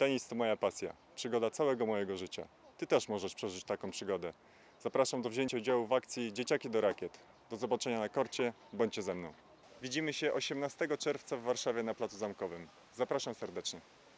Tenis to moja pasja, przygoda całego mojego życia. Ty też możesz przeżyć taką przygodę. Zapraszam do wzięcia udziału w akcji Dzieciaki do rakiet. Do zobaczenia na korcie, bądźcie ze mną. Widzimy się 18 czerwca w Warszawie na Placu Zamkowym. Zapraszam serdecznie.